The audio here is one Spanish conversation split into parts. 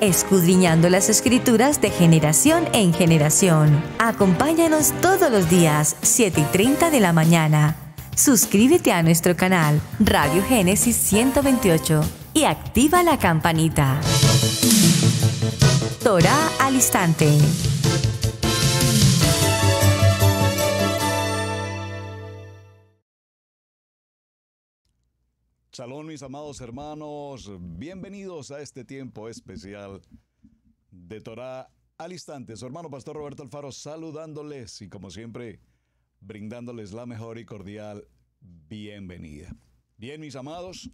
escudriñando las escrituras de generación en generación. Acompáñanos todos los días, 7 y 30 de la mañana. Suscríbete a nuestro canal Radio Génesis 128 y activa la campanita. Torah al instante. Salón mis amados hermanos. Bienvenidos a este tiempo especial de Torah al instante. Su hermano Pastor Roberto Alfaro saludándoles y, como siempre, brindándoles la mejor y cordial bienvenida. Bien, mis amados,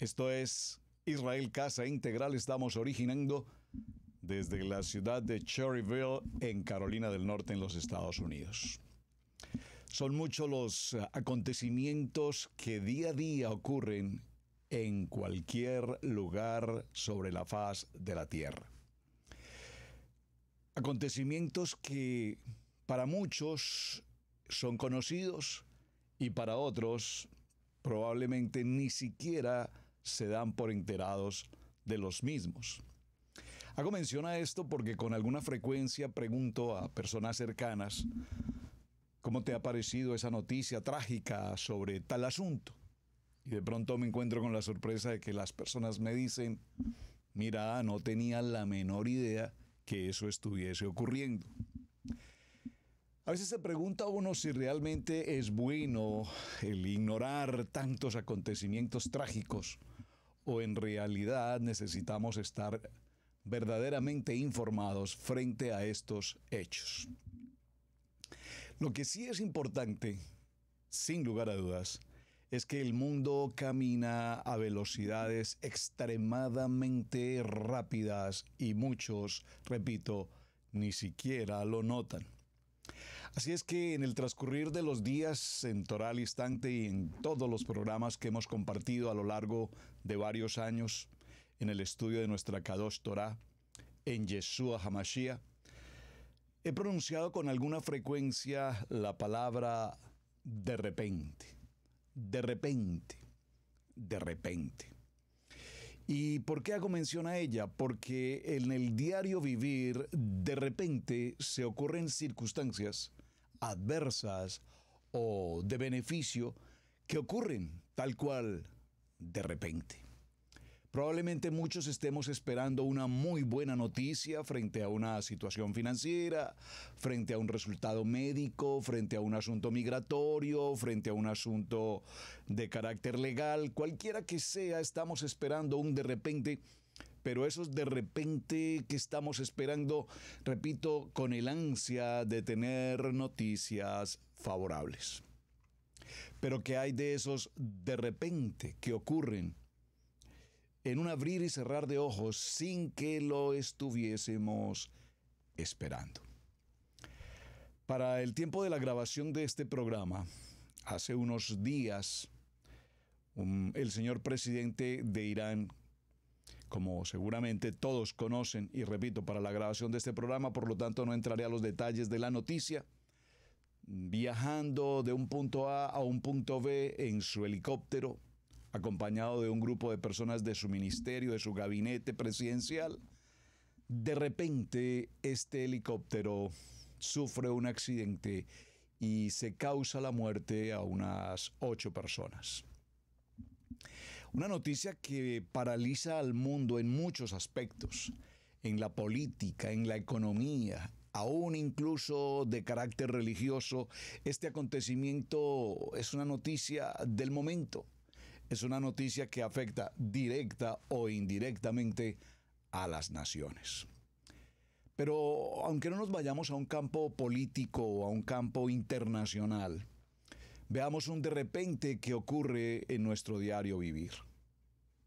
esto es Israel Casa Integral. Estamos originando desde la ciudad de Cherryville, en Carolina del Norte, en los Estados Unidos. Son muchos los eh, acontecimientos que día a día ocurren en cualquier lugar sobre la faz de la tierra. Acontecimientos que para muchos son conocidos y para otros probablemente ni siquiera se dan por enterados de los mismos. Hago mención a esto porque con alguna frecuencia pregunto a personas cercanas ¿Cómo te ha parecido esa noticia trágica sobre tal asunto? Y de pronto me encuentro con la sorpresa de que las personas me dicen, mira, no tenía la menor idea que eso estuviese ocurriendo. A veces se pregunta uno si realmente es bueno el ignorar tantos acontecimientos trágicos o en realidad necesitamos estar verdaderamente informados frente a estos hechos. Lo que sí es importante, sin lugar a dudas, es que el mundo camina a velocidades extremadamente rápidas y muchos, repito, ni siquiera lo notan. Así es que en el transcurrir de los días, en Torah Instante y en todos los programas que hemos compartido a lo largo de varios años, en el estudio de nuestra Kadosh Torah, en Yeshua Hamashiach, He pronunciado con alguna frecuencia la palabra de repente, de repente, de repente. ¿Y por qué hago mención a ella? Porque en el diario vivir de repente se ocurren circunstancias adversas o de beneficio que ocurren tal cual de repente. Probablemente muchos estemos esperando una muy buena noticia frente a una situación financiera, frente a un resultado médico, frente a un asunto migratorio, frente a un asunto de carácter legal, cualquiera que sea, estamos esperando un de repente. Pero esos de repente que estamos esperando, repito, con el ansia de tener noticias favorables. Pero que hay de esos de repente que ocurren en un abrir y cerrar de ojos sin que lo estuviésemos esperando. Para el tiempo de la grabación de este programa, hace unos días, el señor presidente de Irán, como seguramente todos conocen, y repito, para la grabación de este programa, por lo tanto no entraré a los detalles de la noticia, viajando de un punto A a un punto B en su helicóptero, acompañado de un grupo de personas de su ministerio, de su gabinete presidencial. De repente, este helicóptero sufre un accidente y se causa la muerte a unas ocho personas. Una noticia que paraliza al mundo en muchos aspectos, en la política, en la economía, aún incluso de carácter religioso. Este acontecimiento es una noticia del momento es una noticia que afecta directa o indirectamente a las naciones. Pero aunque no nos vayamos a un campo político o a un campo internacional, veamos un de repente que ocurre en nuestro diario vivir.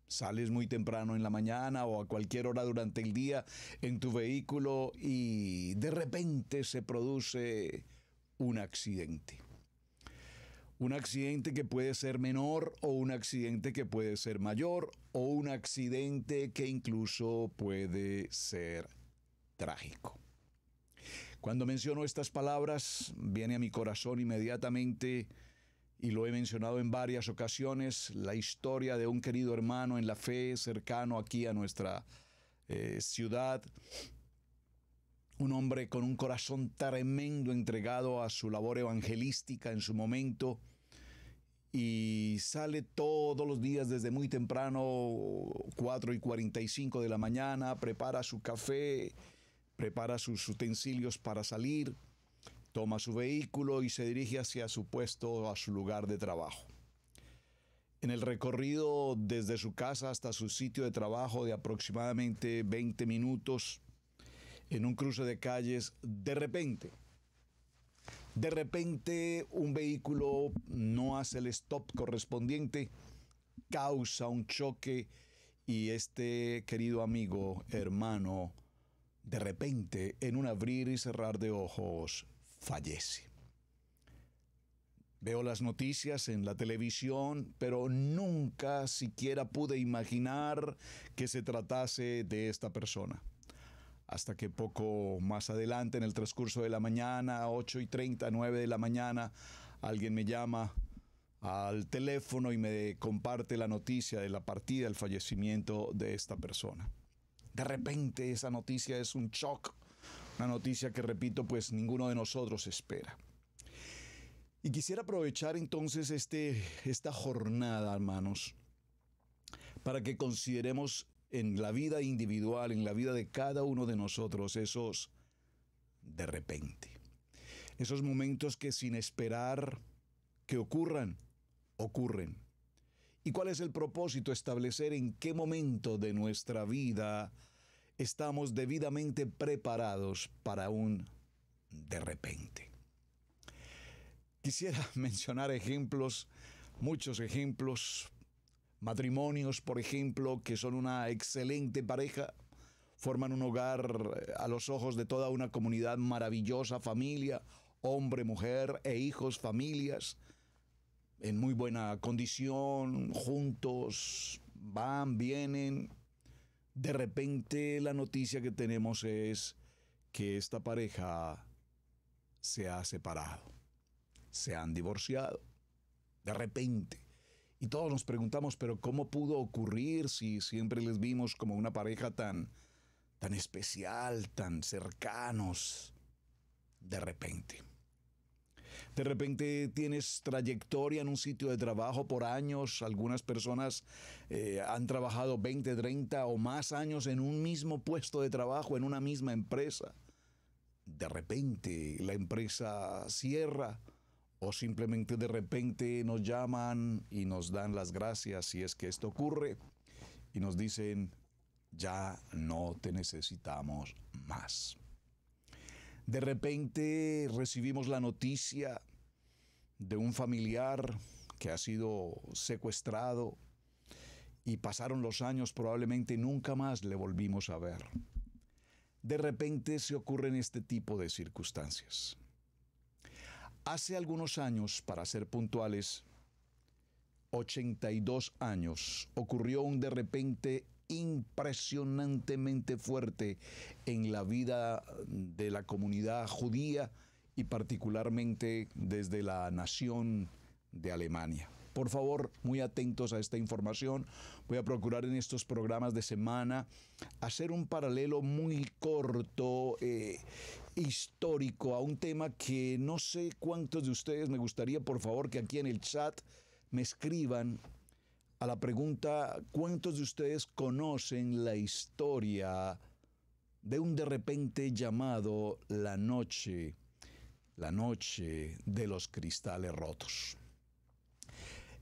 Sales muy temprano en la mañana o a cualquier hora durante el día en tu vehículo y de repente se produce un accidente un accidente que puede ser menor o un accidente que puede ser mayor o un accidente que incluso puede ser trágico. Cuando menciono estas palabras, viene a mi corazón inmediatamente, y lo he mencionado en varias ocasiones, la historia de un querido hermano en la fe cercano aquí a nuestra eh, ciudad, un hombre con un corazón tremendo entregado a su labor evangelística en su momento, y sale todos los días desde muy temprano, 4 y 45 de la mañana, prepara su café, prepara sus utensilios para salir, toma su vehículo y se dirige hacia su puesto, a su lugar de trabajo. En el recorrido desde su casa hasta su sitio de trabajo de aproximadamente 20 minutos, en un cruce de calles, de repente, de repente un vehículo no hace el stop correspondiente, causa un choque y este querido amigo, hermano, de repente, en un abrir y cerrar de ojos, fallece. Veo las noticias en la televisión, pero nunca siquiera pude imaginar que se tratase de esta persona hasta que poco más adelante, en el transcurso de la mañana, 8 y 30, 9 de la mañana, alguien me llama al teléfono y me comparte la noticia de la partida, el fallecimiento de esta persona. De repente esa noticia es un shock, una noticia que, repito, pues ninguno de nosotros espera. Y quisiera aprovechar entonces este, esta jornada, hermanos, para que consideremos en la vida individual, en la vida de cada uno de nosotros, esos de repente. Esos momentos que sin esperar que ocurran, ocurren. ¿Y cuál es el propósito? Establecer en qué momento de nuestra vida estamos debidamente preparados para un de repente. Quisiera mencionar ejemplos, muchos ejemplos, matrimonios, por ejemplo, que son una excelente pareja, forman un hogar eh, a los ojos de toda una comunidad maravillosa, familia, hombre, mujer e hijos, familias, en muy buena condición, juntos, van, vienen. De repente la noticia que tenemos es que esta pareja se ha separado, se han divorciado, de repente y todos nos preguntamos, pero ¿cómo pudo ocurrir si siempre les vimos como una pareja tan, tan especial, tan cercanos? De repente. De repente tienes trayectoria en un sitio de trabajo por años. Algunas personas eh, han trabajado 20, 30 o más años en un mismo puesto de trabajo, en una misma empresa. De repente la empresa cierra o simplemente de repente nos llaman y nos dan las gracias si es que esto ocurre y nos dicen, ya no te necesitamos más. De repente recibimos la noticia de un familiar que ha sido secuestrado y pasaron los años, probablemente nunca más le volvimos a ver. De repente se ocurren este tipo de circunstancias. Hace algunos años, para ser puntuales, 82 años, ocurrió un de repente impresionantemente fuerte en la vida de la comunidad judía y particularmente desde la nación de Alemania. Por favor, muy atentos a esta información. Voy a procurar en estos programas de semana hacer un paralelo muy corto, eh, histórico, a un tema que no sé cuántos de ustedes me gustaría, por favor, que aquí en el chat me escriban a la pregunta, ¿cuántos de ustedes conocen la historia de un de repente llamado La Noche, la Noche de los Cristales Rotos?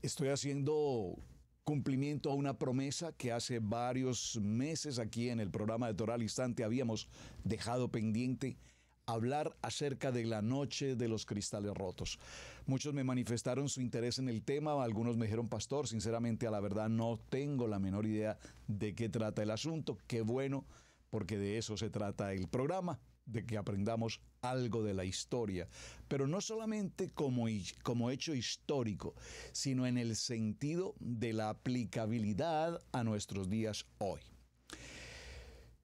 Estoy haciendo cumplimiento a una promesa que hace varios meses aquí en el programa de Toral Instante habíamos dejado pendiente hablar acerca de la noche de los cristales rotos. Muchos me manifestaron su interés en el tema, algunos me dijeron, pastor, sinceramente a la verdad no tengo la menor idea de qué trata el asunto, qué bueno, porque de eso se trata el programa de que aprendamos algo de la historia, pero no solamente como, como, hecho histórico, sino en el sentido de la aplicabilidad a nuestros días hoy.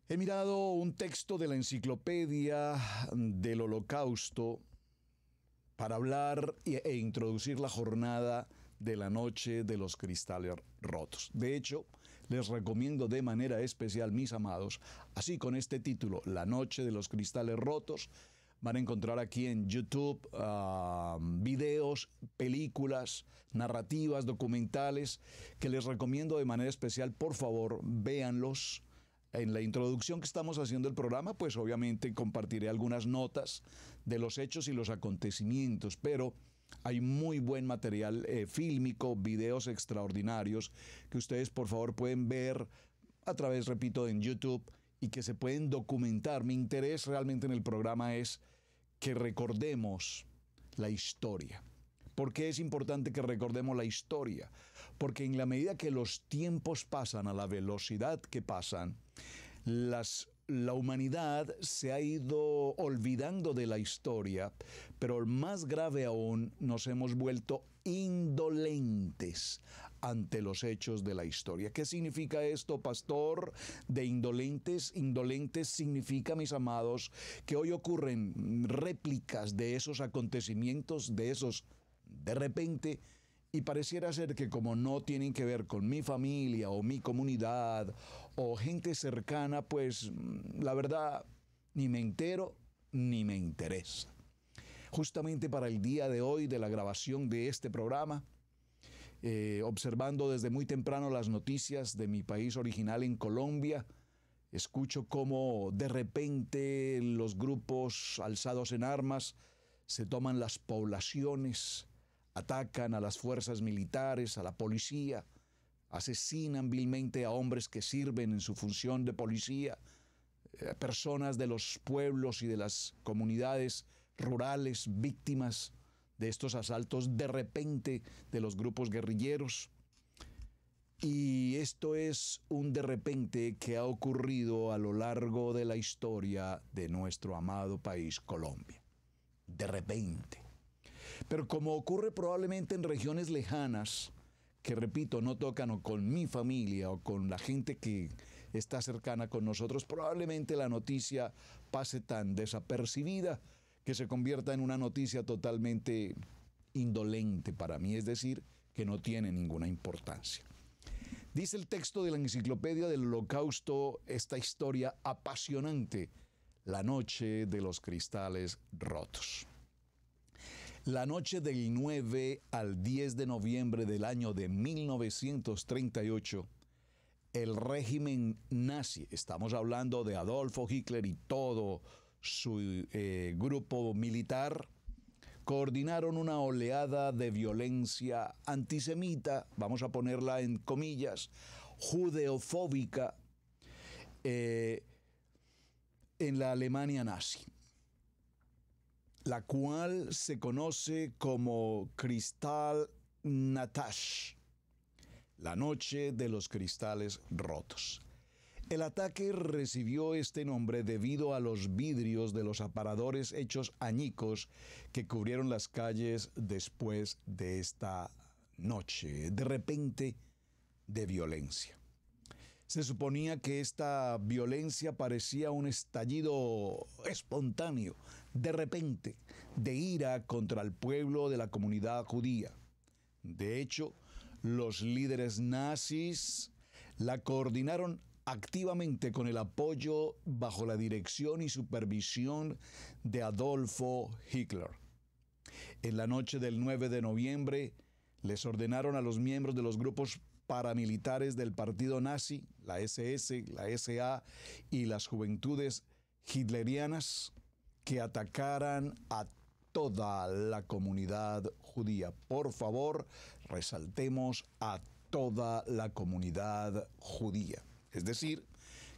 He mirado un texto de la enciclopedia del Holocausto para hablar e introducir la jornada de la noche de los cristales rotos. De hecho, les recomiendo de manera especial, mis amados, así con este título, La Noche de los Cristales Rotos. Van a encontrar aquí en YouTube ah, videos, películas, narrativas, documentales, que les recomiendo de manera especial, por favor, véanlos. En la introducción que estamos haciendo el programa, pues obviamente compartiré algunas notas de los hechos y los acontecimientos, pero hay muy buen material eh, fílmico, videos extraordinarios que ustedes por favor pueden ver a través, repito, en YouTube y que se pueden documentar. Mi interés realmente en el programa es que recordemos la historia. ¿Por qué es importante que recordemos la historia? Porque en la medida que los tiempos pasan a la velocidad que pasan, las la humanidad se ha ido olvidando de la historia, pero más grave aún, nos hemos vuelto indolentes ante los hechos de la historia. ¿Qué significa esto, pastor? De indolentes, indolentes significa, mis amados, que hoy ocurren réplicas de esos acontecimientos, de esos de repente y pareciera ser que como no tienen que ver con mi familia o mi comunidad o gente cercana, pues mm, la verdad ni me entero ni me interesa. Justamente para el día de hoy de la grabación de este programa, eh, observando desde muy temprano las noticias de mi país original en Colombia, escucho cómo de repente los grupos alzados en armas se toman las poblaciones, Atacan a las fuerzas militares, a la policía, asesinan vilmente a hombres que sirven en su función de policía, eh, personas de los pueblos y de las comunidades rurales víctimas de estos asaltos de repente de los grupos guerrilleros. Y esto es un de repente que ha ocurrido a lo largo de la historia de nuestro amado país Colombia. De repente. Pero como ocurre probablemente en regiones lejanas, que repito, no tocan con mi familia o con la gente que está cercana con nosotros, probablemente la noticia pase tan desapercibida que se convierta en una noticia totalmente indolente para mí, es decir, que no tiene ninguna importancia. Dice el texto de la enciclopedia del holocausto esta historia apasionante, la noche de los cristales rotos. La noche del 9 al 10 de noviembre del año de 1938, el régimen nazi, estamos hablando de Adolfo Hitler y todo su eh, grupo militar, coordinaron una oleada de violencia antisemita, vamos a ponerla en comillas, judeofóbica, eh, en la Alemania nazi la cual se conoce como Cristal Natash, la noche de los cristales rotos. El ataque recibió este nombre debido a los vidrios de los aparadores hechos añicos que cubrieron las calles después de esta noche, de repente, de violencia. Se suponía que esta violencia parecía un estallido espontáneo de repente de ira contra el pueblo de la comunidad judía. De hecho, los líderes nazis la coordinaron activamente con el apoyo bajo la dirección y supervisión de Adolfo Hitler. En la noche del 9 de noviembre les ordenaron a los miembros de los grupos paramilitares del partido nazi, la SS, la SA y las juventudes hitlerianas que atacaran a toda la comunidad judía. Por favor, resaltemos a toda la comunidad judía. Es decir,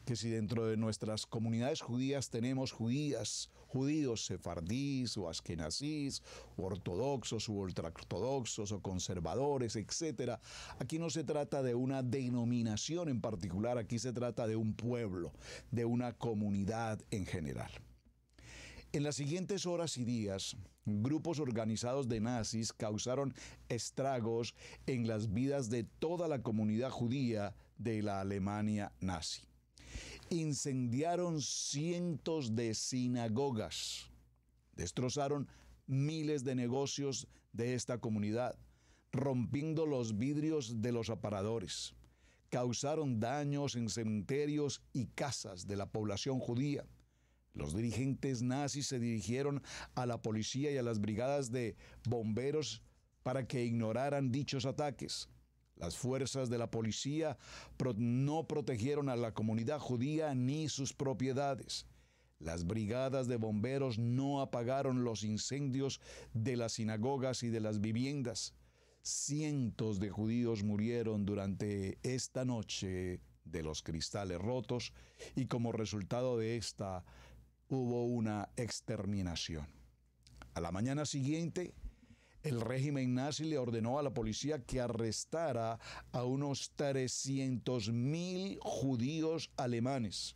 que si dentro de nuestras comunidades judías tenemos judías, judíos sefardíes o askenazís, ortodoxos u ultraortodoxos o conservadores, etc., aquí no se trata de una denominación en particular, aquí se trata de un pueblo, de una comunidad en general. En las siguientes horas y días, grupos organizados de nazis causaron estragos en las vidas de toda la comunidad judía de la Alemania nazi. Incendiaron cientos de sinagogas, destrozaron miles de negocios de esta comunidad, rompiendo los vidrios de los aparadores, causaron daños en cementerios y casas de la población judía los dirigentes nazis se dirigieron a la policía y a las brigadas de bomberos para que ignoraran dichos ataques. Las fuerzas de la policía no protegieron a la comunidad judía ni sus propiedades. Las brigadas de bomberos no apagaron los incendios de las sinagogas y de las viviendas. Cientos de judíos murieron durante esta noche de los cristales rotos y como resultado de esta hubo una exterminación. A la mañana siguiente, el régimen nazi le ordenó a la policía que arrestara a unos 300.000 judíos alemanes.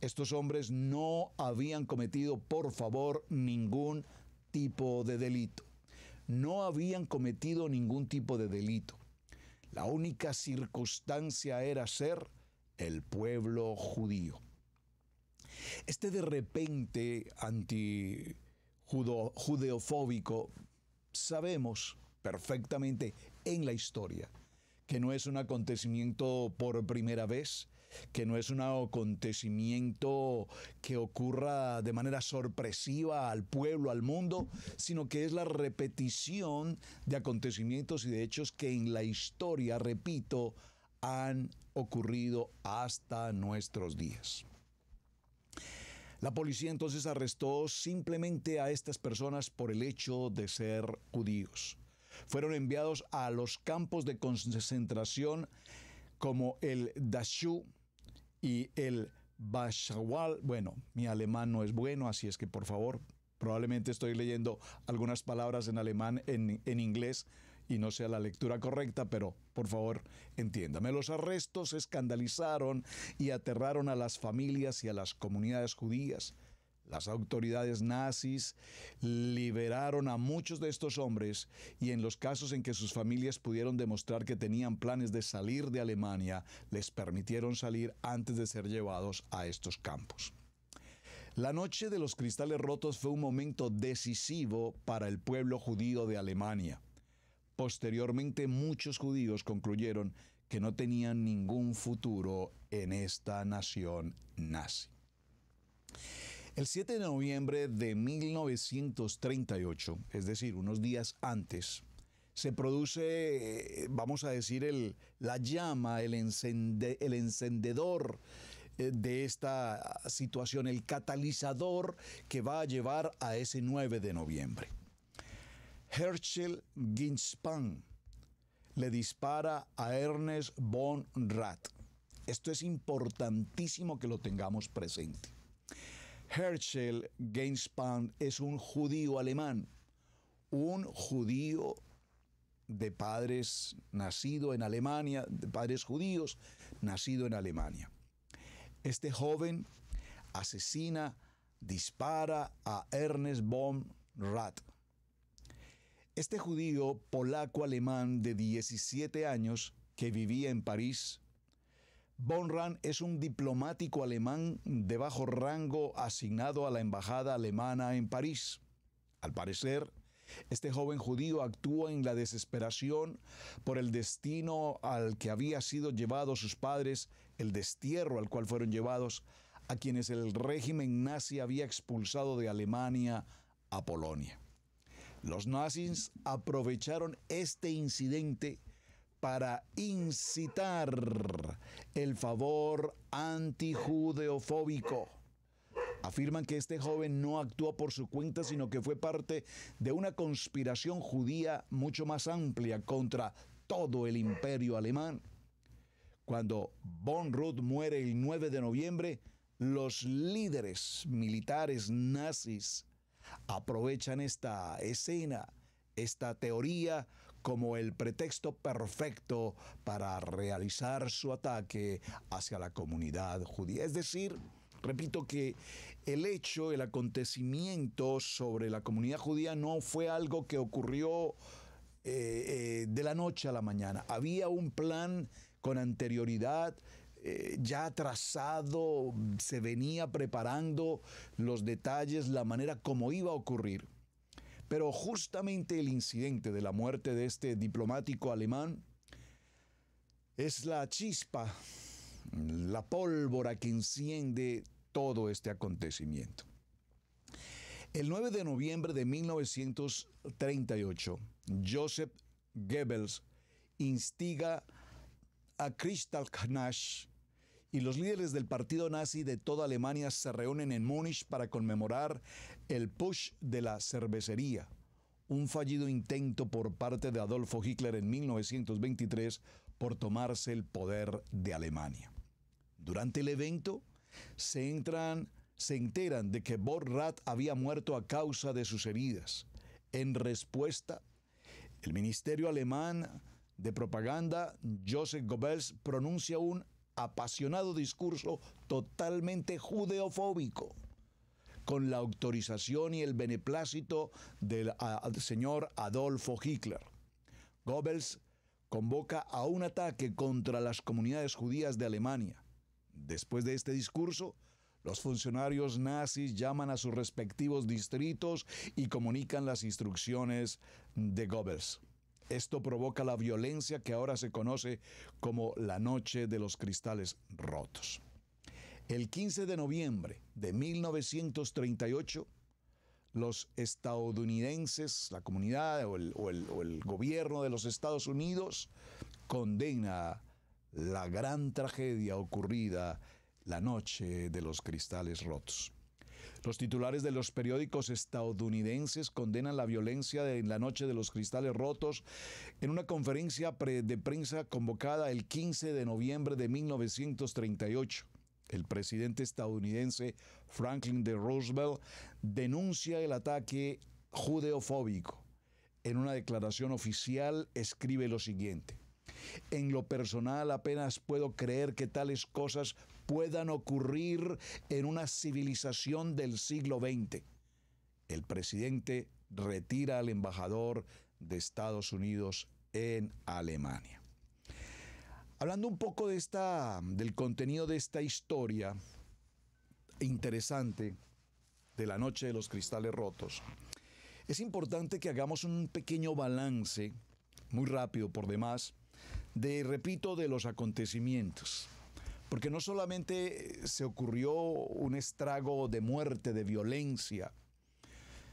Estos hombres no habían cometido, por favor, ningún tipo de delito. No habían cometido ningún tipo de delito. La única circunstancia era ser el pueblo judío. Este de repente anti judeofóbico, sabemos perfectamente en la historia que no es un acontecimiento por primera vez, que no es un acontecimiento que ocurra de manera sorpresiva al pueblo, al mundo, sino que es la repetición de acontecimientos y de hechos que en la historia, repito, han ocurrido hasta nuestros días. La policía entonces arrestó simplemente a estas personas por el hecho de ser judíos. Fueron enviados a los campos de concentración como el Dachau y el Bashawal. Bueno, mi alemán no es bueno, así es que por favor, probablemente estoy leyendo algunas palabras en alemán, en inglés, y no sea la lectura correcta, pero por favor entiéndame. Los arrestos escandalizaron y aterraron a las familias y a las comunidades judías. Las autoridades nazis liberaron a muchos de estos hombres y en los casos en que sus familias pudieron demostrar que tenían planes de salir de Alemania, les permitieron salir antes de ser llevados a estos campos. La noche de los cristales rotos fue un momento decisivo para el pueblo judío de Alemania. Posteriormente muchos judíos concluyeron que no tenían ningún futuro en esta nación nazi. El 7 de noviembre de 1938, es decir, unos días antes, se produce, vamos a decir, el, la llama, el, el encendedor eh, de esta situación, el catalizador que va a llevar a ese 9 de noviembre. Herschel Ginspan le dispara a Ernest von Rath. Esto es importantísimo que lo tengamos presente. Herschel Ginspan es un judío alemán, un judío de padres nacido en Alemania, de padres judíos, nacido en Alemania. Este joven asesina, dispara a Ernest von Rath. Este judío polaco-alemán de 17 años que vivía en París, Bonran es un diplomático alemán de bajo rango asignado a la embajada alemana en París. Al parecer, este joven judío actúa en la desesperación por el destino al que había sido llevado sus padres, el destierro al cual fueron llevados, a quienes el régimen nazi había expulsado de Alemania a Polonia. Los nazis aprovecharon este incidente para incitar el favor antijudeofóbico. Afirman que este joven no actuó por su cuenta, sino que fue parte de una conspiración judía mucho más amplia contra todo el imperio alemán. Cuando Von Ruth muere el 9 de noviembre, los líderes militares nazis aprovechan esta escena, esta teoría, como el pretexto perfecto para realizar su ataque hacia la comunidad judía. Es decir, Repito que el hecho, el acontecimiento sobre la comunidad judía no fue algo que ocurrió eh, eh, de la noche a la mañana. Había un plan con anterioridad eh, ya trazado, se venía preparando los detalles, la manera como iba a ocurrir. Pero justamente el incidente de la muerte de este diplomático alemán es la chispa, la pólvora que enciende todo este acontecimiento. El 9 de noviembre de 1938, Joseph Goebbels instiga a Kristallnacht y los líderes del partido nazi de toda Alemania se reúnen en Múnich para conmemorar el push de la cervecería, un fallido intento por parte de Adolfo Hitler en 1923 por tomarse el poder de Alemania. Durante el evento se, enteran de que Borrat había muerto a causa de sus heridas. En respuesta, el Ministerio Alemán de Propaganda, Joseph Goebbels, pronuncia un apasionado discurso totalmente judeofóbico, con la autorización y el beneplácito del señor Adolfo Hitler. Goebbels convoca a un ataque contra las comunidades judías de Alemania. Después de este discurso, los funcionarios nazis llaman a sus respectivos distritos y comunican las instrucciones de Goebbels. Esto provoca la violencia que ahora se conoce como la noche de los cristales rotos. El 15 de noviembre de 1938, los estadounidenses, la comunidad o el, gobierno de los Estados Unidos condena la gran tragedia ocurrida la noche de los cristales rotos. Los titulares de los periódicos estadounidenses condenan la violencia en la noche de los cristales rotos en una conferencia de prensa convocada el 15 de noviembre de 1938. El presidente estadounidense Franklin D. Roosevelt denuncia el ataque judeofóbico. En una declaración oficial escribe lo siguiente. En lo personal apenas puedo creer que tales cosas puedan ocurrir en una civilización del siglo XX. El presidente retira al embajador de Estados Unidos en Alemania. Hablando un poco de esta, del contenido de esta historia interesante de la noche de los cristales rotos, es importante que hagamos un pequeño balance, muy rápido por demás, de, repito, de los acontecimientos porque no solamente eh, se ocurrió un estrago de muerte, de violencia,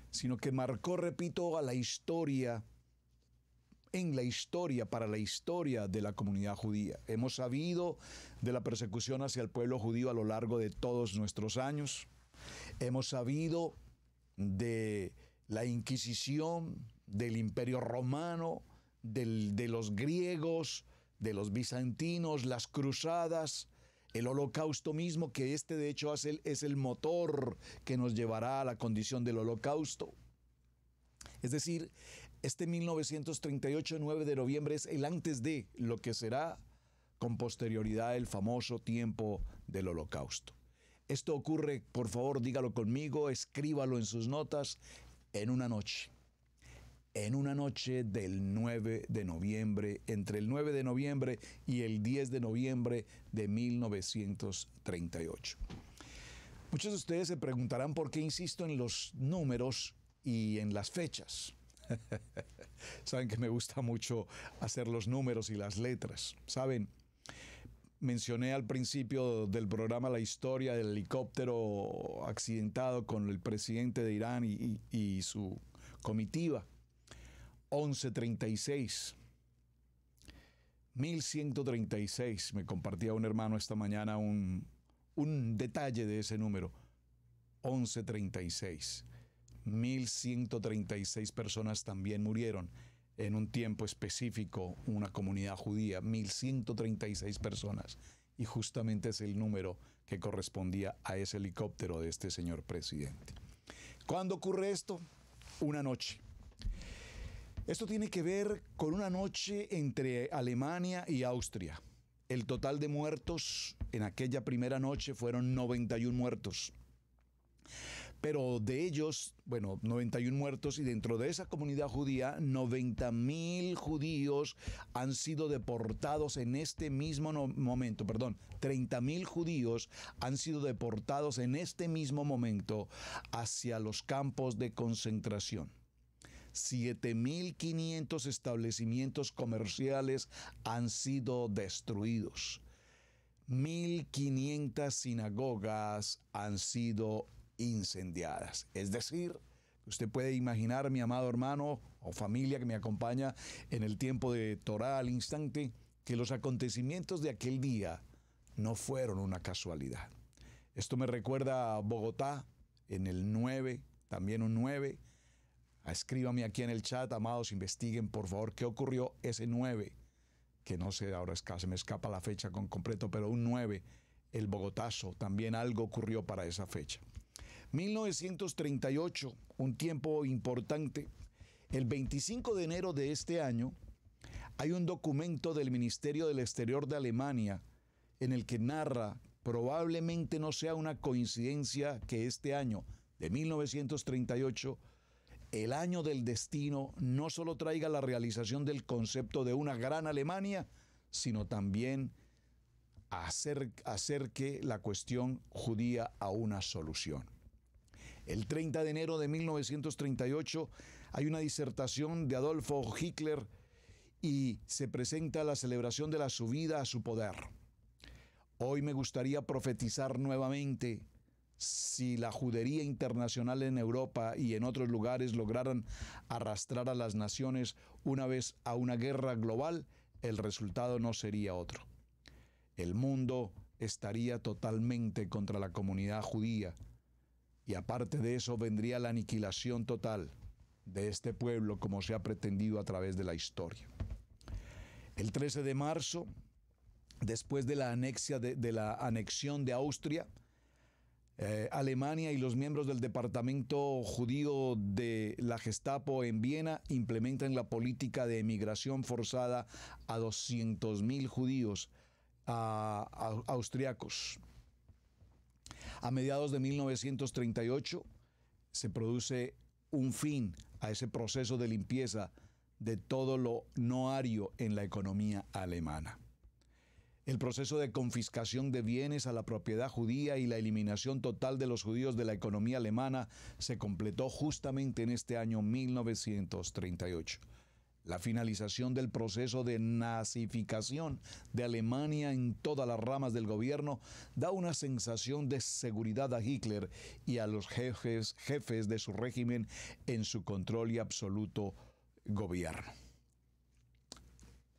sino que marcó, repito, a la historia, en la historia, para la historia de la comunidad judía. Hemos sabido de la persecución hacia el pueblo judío a lo largo de todos nuestros años. Hemos sabido de la Inquisición, del Imperio Romano, de los griegos, de los bizantinos, las cruzadas, el holocausto mismo, que este de hecho hace el, es el motor que nos llevará a la condición del holocausto. Es decir, este 1938, 9 de noviembre, es el antes de lo que será con posterioridad el famoso tiempo del holocausto. Esto ocurre, por favor, dígalo conmigo, escríbalo en sus notas, en una noche en una noche del 9 de noviembre, entre el 9 de noviembre y el 10 de noviembre de 1938. Muchos de ustedes se preguntarán por qué insisto en los números y en las fechas. Saben que me gusta mucho hacer los números y las letras. Saben, mencioné al principio del programa la historia del helicóptero accidentado con el presidente de Irán y, y su comitiva. 1136. 1136. Me compartía un hermano esta mañana un, detalle de ese número. 1136. 1136 personas también murieron en un tiempo específico, una comunidad judía, 1136 personas. Y justamente es el número que correspondía a ese helicóptero de este señor presidente. ¿Cuándo ocurre esto? Una noche. Esto tiene que ver con una noche entre Alemania y Austria. El total de muertos en aquella primera noche fueron 91 muertos. Pero de ellos, bueno, 91 muertos y dentro de esa comunidad judía, 90 mil judíos han sido deportados en este mismo momento, perdón, 30.000 mil judíos han sido deportados en este mismo momento hacia los campos de concentración. 7.500 establecimientos comerciales han sido destruidos. 1.500 sinagogas han sido incendiadas. Es decir, usted puede imaginar, mi amado hermano o familia que me acompaña en el tiempo de Torah al instante, que los acontecimientos de aquel día no fueron una casualidad. Esto me recuerda a Bogotá en el 9, también un 9 Ah, escríbame aquí en el chat, amados, investiguen por favor qué ocurrió ese 9, que no sé, ahora se me escapa la fecha con completo, pero un 9, el Bogotazo, también algo ocurrió para esa fecha. 1938, un tiempo importante, el 25 de enero de este año, hay un documento del Ministerio del Exterior de Alemania en el que narra, probablemente no sea una coincidencia que este año de 1938, el año del destino no solo traiga la realización del concepto de una gran Alemania, sino también acerque la cuestión judía a una solución. El 30 de enero de 1938 hay una disertación de Adolfo Hitler y se presenta la celebración de la subida a su poder. Hoy me gustaría profetizar nuevamente si la judería internacional en Europa y en otros lugares lograran arrastrar a las naciones una vez a una guerra global, el resultado no sería otro. El mundo estaría totalmente contra la comunidad judía y aparte de eso vendría la aniquilación total de este pueblo como se ha pretendido a través de la historia. El 13 de marzo, después de la, la anexión de Austria, eh, Alemania y los miembros del departamento judío de la Gestapo en Viena implementan la política de emigración forzada a 200.000 judíos austriacos. A mediados de 1938 se produce un fin a ese proceso de limpieza de todo lo no ario en la economía alemana el proceso de confiscación de bienes a la propiedad judía y la eliminación total de los judíos de la economía alemana se completó justamente en este año 1938. La finalización del proceso de nazificación de Alemania en todas las ramas del gobierno da una sensación de seguridad a Hitler y a los jefes, jefes de su régimen en su control y absoluto gobierno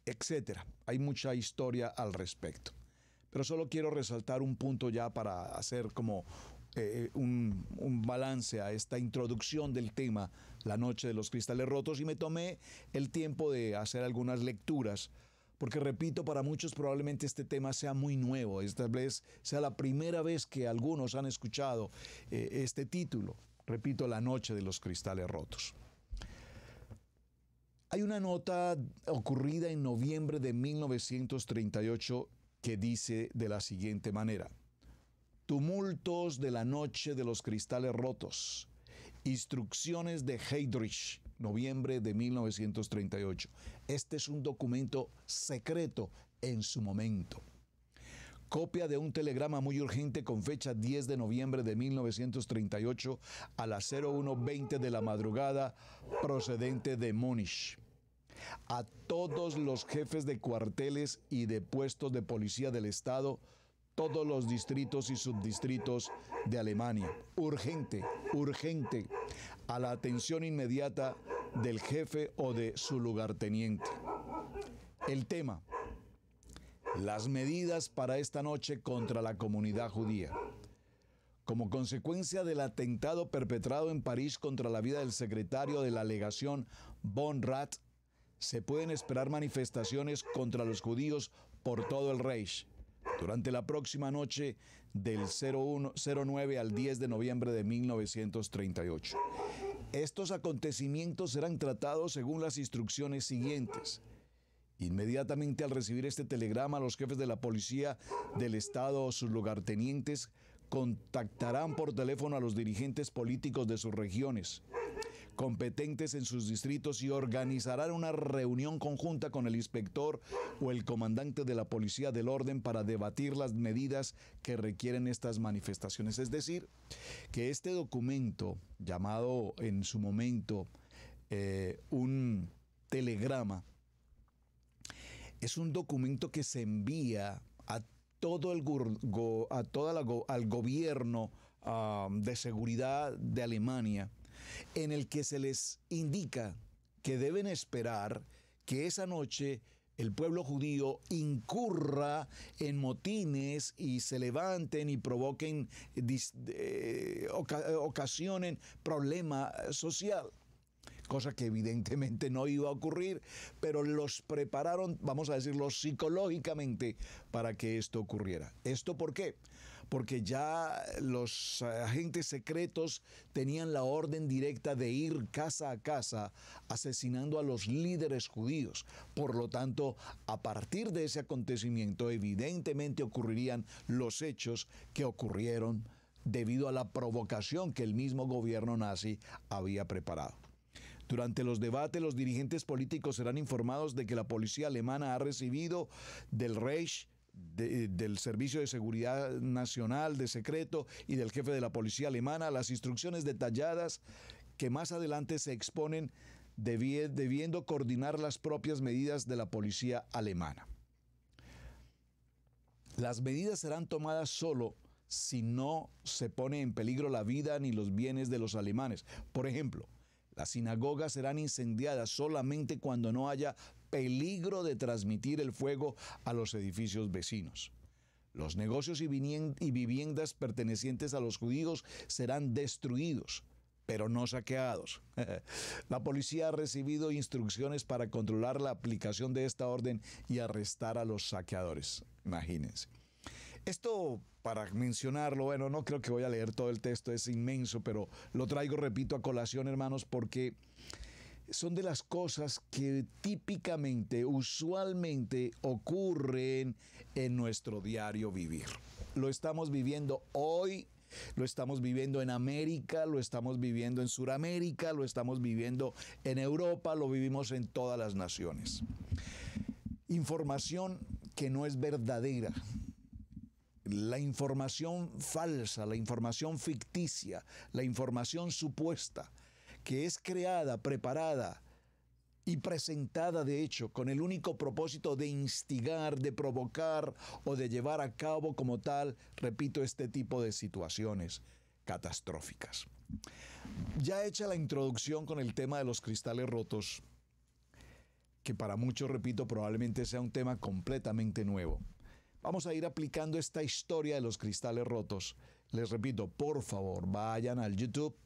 etcétera. Hay mucha historia al respecto. Pero solo quiero resaltar un punto ya para hacer como eh, un, balance a esta introducción del tema, La Noche de los Cristales Rotos, y me tomé el tiempo de hacer algunas lecturas, porque repito, para muchos probablemente este tema sea muy nuevo, esta vez sea la primera vez que algunos han escuchado eh, este título, repito, La Noche de los Cristales Rotos. Hay una nota ocurrida en noviembre de 1938 que dice de la siguiente manera, tumultos de la noche de los cristales rotos, instrucciones de Heydrich, noviembre de 1938. Este es un documento secreto en su momento copia de un telegrama muy urgente con fecha 10 de noviembre de 1938 a las 01.20 de la madrugada procedente de Múnich a todos los jefes de cuarteles y de puestos de policía del Estado, todos los distritos y subdistritos de Alemania. Urgente, urgente, a la atención inmediata del jefe o de su lugarteniente. El tema, las medidas para esta noche contra la comunidad judía. Como consecuencia del atentado perpetrado en París contra la vida del secretario de la legación Von Rath... se pueden esperar manifestaciones contra los judíos por todo el Reich durante la próxima noche del 01, 09 al 10 de noviembre de 1938. Estos acontecimientos serán tratados según las instrucciones siguientes. Inmediatamente al recibir este telegrama, los jefes de la policía del Estado o sus lugartenientes contactarán por teléfono a los dirigentes políticos de sus regiones competentes en sus distritos y organizarán una reunión conjunta con el inspector o el comandante de la policía del orden para debatir las medidas que requieren estas manifestaciones. Es decir, que este documento, llamado en su momento eh, un telegrama, es un documento que se envía a todo el go, a toda la al gobierno um, de seguridad de Alemania, en el que se les indica que deben esperar que esa noche el pueblo judío incurra en motines y se levanten y provoquen, eh, ocasionen problema social cosa que evidentemente no iba a ocurrir, pero los prepararon, vamos a decirlo, psicológicamente para que esto ocurriera. ¿Esto por qué? Porque ya los agentes secretos tenían la orden directa de ir casa a casa asesinando a los líderes judíos. Por lo tanto, a partir de ese acontecimiento, evidentemente ocurrirían los hechos que ocurrieron debido a la provocación que el mismo gobierno nazi había preparado. Durante los debates, los dirigentes políticos serán informados de que la policía alemana ha recibido del Reich del Servicio de Seguridad Nacional de Secreto y del jefe de la policía alemana las instrucciones detalladas que más adelante se exponen debiendo coordinar las propias medidas de la policía alemana. Las medidas serán tomadas solo si no se pone en peligro la vida ni los bienes de los alemanes. Por ejemplo, las sinagogas serán incendiadas solamente cuando no haya peligro de transmitir el fuego a los edificios vecinos. Los negocios y viviendas pertenecientes a los judíos serán destruidos, pero no saqueados. La policía ha recibido instrucciones para controlar la aplicación de esta orden y arrestar a los saqueadores. Imagínense. Esto, para mencionarlo, bueno, no creo que voy a leer todo el texto, es inmenso, pero lo traigo, repito, a colación, hermanos, porque son de las cosas que típicamente, usualmente ocurren en nuestro diario vivir. Lo estamos viviendo hoy lo estamos viviendo en América, lo estamos viviendo en Sudamérica, lo estamos viviendo en Europa, lo vivimos en todas las naciones. Información que no es verdadera, la información falsa, la información ficticia, la información supuesta, que es creada, preparada y presentada de hecho con el único propósito de instigar, de provocar o de llevar a cabo como tal, repito, este tipo de situaciones catastróficas. Ya hecha la introducción con el tema de los cristales rotos, que para muchos, repito, probablemente sea un tema completamente nuevo. Vamos a ir aplicando esta historia de los cristales rotos. Les repito, por favor, vayan al YouTube,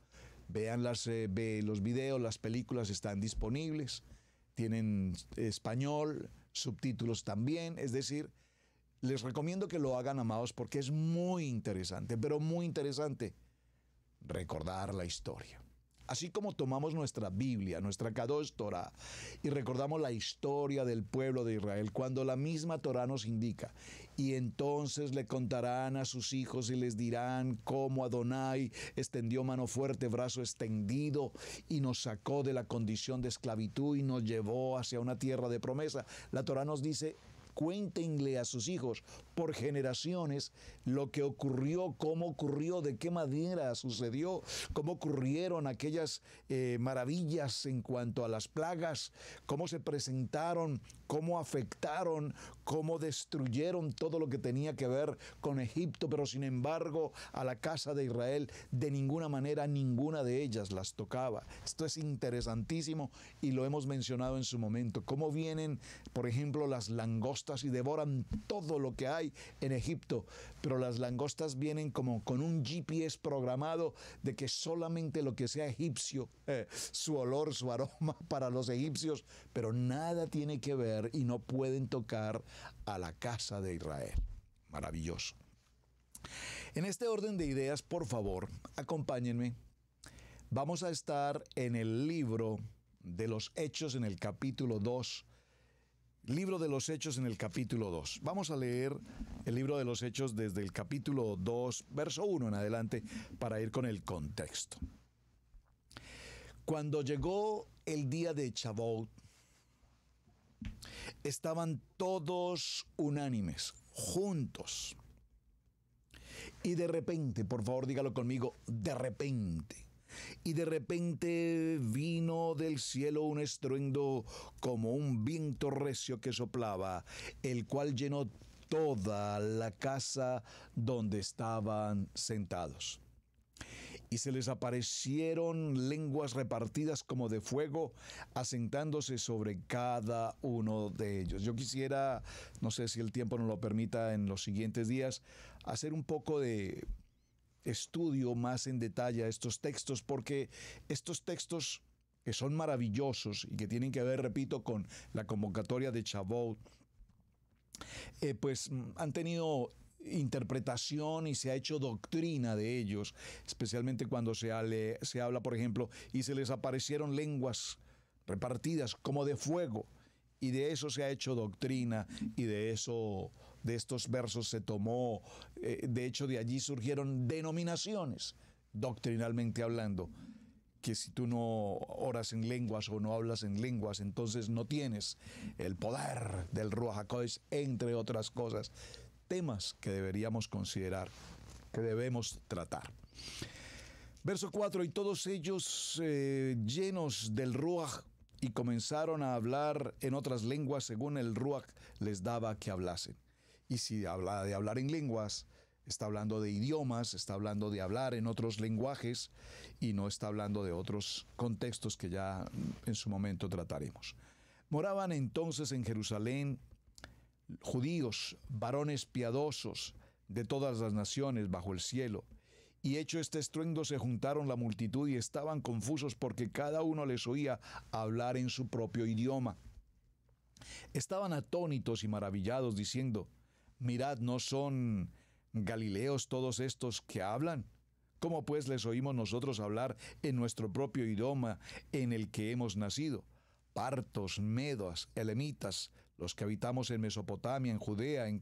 vean eh, los videos, las películas están disponibles, tienen español, subtítulos también, es decir, les recomiendo que lo hagan, amados, porque es muy interesante, pero muy interesante recordar la historia. Así como tomamos nuestra Biblia, nuestra Kadosh Torah, y recordamos la historia del pueblo de Israel, cuando la misma Torah nos indica, y entonces le contarán a sus hijos y les dirán cómo Adonai extendió mano fuerte, brazo extendido, y nos sacó de la condición de esclavitud y nos llevó hacia una tierra de promesa. La Torah nos dice, cuéntenle a sus hijos por generaciones lo que ocurrió, cómo ocurrió, de qué manera sucedió, cómo ocurrieron aquellas eh, maravillas en cuanto a las plagas, cómo se presentaron, cómo afectaron, cómo destruyeron todo lo que tenía que ver con Egipto, pero sin embargo a la casa de Israel de ninguna manera ninguna de ellas las tocaba. Esto es interesantísimo y lo hemos mencionado en su momento. Cómo vienen, por ejemplo, las langostas y devoran todo lo que hay en Egipto. Pero las langostas vienen como con un GPS programado de que solamente lo que sea egipcio, eh, su olor, su aroma para los egipcios, pero nada tiene que ver y no pueden tocar a la casa de Israel. Maravilloso. En este orden de ideas, por favor, acompáñenme. Vamos a estar en el libro de los Hechos en el capítulo 2 Libro de los Hechos en el capítulo 2. Vamos a leer el libro de los Hechos desde el capítulo 2, verso 1 en adelante, para ir con el contexto. Cuando llegó el día de Chabot, estaban todos unánimes, juntos. Y de repente, por favor dígalo conmigo, de repente, y de repente vino del cielo un estruendo como un viento recio que soplaba, el cual llenó toda la casa donde estaban sentados. Y se les aparecieron lenguas repartidas como de fuego, asentándose sobre cada uno de ellos. Yo quisiera, no sé si el tiempo nos lo permita en los siguientes días, hacer un poco de estudio más en detalle estos textos, porque estos textos que son maravillosos y que tienen que ver, repito, con la convocatoria de Chabot, eh, pues mm, han tenido interpretación y se ha hecho doctrina de ellos, especialmente cuando se, se habla, por ejemplo, y se les aparecieron lenguas repartidas como de fuego, y de eso se ha hecho doctrina y de eso de estos versos se tomó, eh, de hecho de allí surgieron denominaciones, doctrinalmente hablando, que si tú no oras en lenguas o no hablas en lenguas, entonces no tienes el poder del Ruach entre otras cosas, temas que deberíamos considerar, que debemos tratar. Verso 4, y todos ellos eh, llenos del Ruach y comenzaron a hablar en otras lenguas según el Ruach les daba que hablasen. Y si habla de hablar en lenguas, está hablando de idiomas, está hablando de hablar en otros lenguajes y no está hablando de otros contextos que ya en su momento trataremos. Moraban entonces en Jerusalén judíos, varones piadosos de todas las naciones bajo el cielo. Y hecho este estruendo se juntaron la multitud y estaban confusos porque cada uno les oía hablar en su propio idioma. Estaban atónitos y maravillados diciendo, mirad, ¿no son Galileos todos estos que hablan? ¿Cómo pues les oímos nosotros hablar en nuestro propio idioma en el que hemos nacido? Partos, Medoas, elemitas, los que habitamos en Mesopotamia, en Judea, en,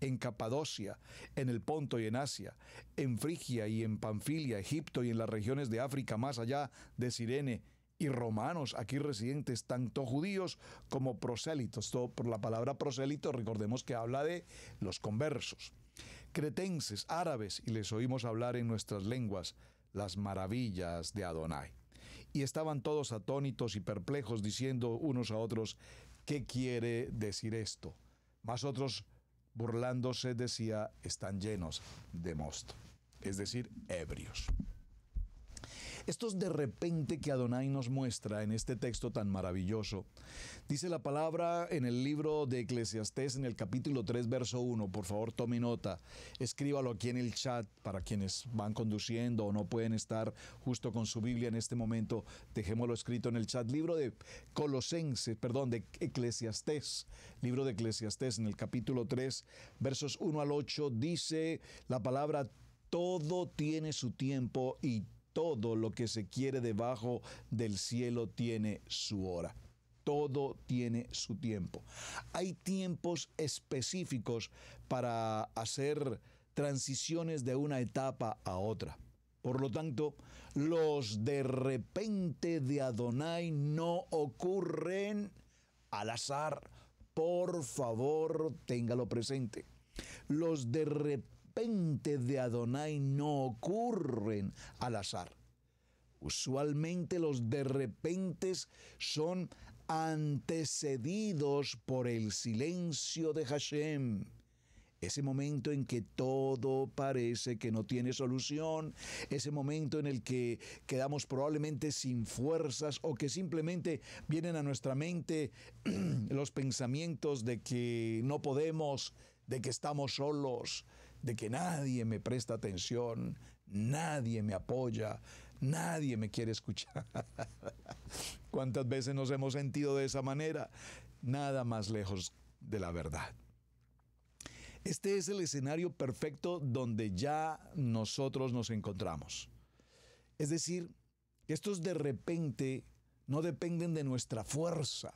en Capadocia, en el Ponto y en Asia, en Frigia y en Panfilia, Egipto y en las regiones de África más allá de Sirene, y romanos aquí residentes, tanto judíos como prosélitos. Todo por la palabra prosélito, recordemos que habla de los conversos. Cretenses, árabes, y les oímos hablar en nuestras lenguas las maravillas de Adonai. Y estaban todos atónitos y perplejos, diciendo unos a otros, ¿qué quiere decir esto? Más otros, burlándose, decía, están llenos de mosto, es decir, ebrios es de repente que Adonai nos muestra en este texto tan maravilloso, dice la palabra en el libro de Eclesiastés en el capítulo 3, verso 1. Por favor, tome nota, escríbalo aquí en el chat para quienes van conduciendo o no pueden estar justo con su Biblia en este momento. Dejémoslo escrito en el chat. Libro de Colosenses, perdón, de Eclesiastés, libro de Eclesiastés en el capítulo 3, versos 1 al 8, dice la palabra todo tiene su tiempo y todo lo que se quiere debajo del cielo tiene su hora. Todo tiene su tiempo. Hay tiempos específicos para hacer transiciones de una etapa a otra. Por lo tanto, los de repente de Adonai no ocurren al azar. Por favor, téngalo presente. Los de repente de Adonai no ocurren al azar. Usualmente los de repentes son antecedidos por el silencio de Hashem. Ese momento en que todo parece que no tiene solución, ese momento en el que quedamos probablemente sin fuerzas o que simplemente vienen a nuestra mente los pensamientos de que no podemos, de que estamos solos, de que nadie me presta atención, nadie me apoya, nadie me quiere escuchar. ¿Cuántas veces nos hemos sentido de esa manera? Nada más lejos de la verdad. Este es el escenario perfecto donde ya nosotros nos encontramos. Es decir, estos de repente no dependen de nuestra fuerza,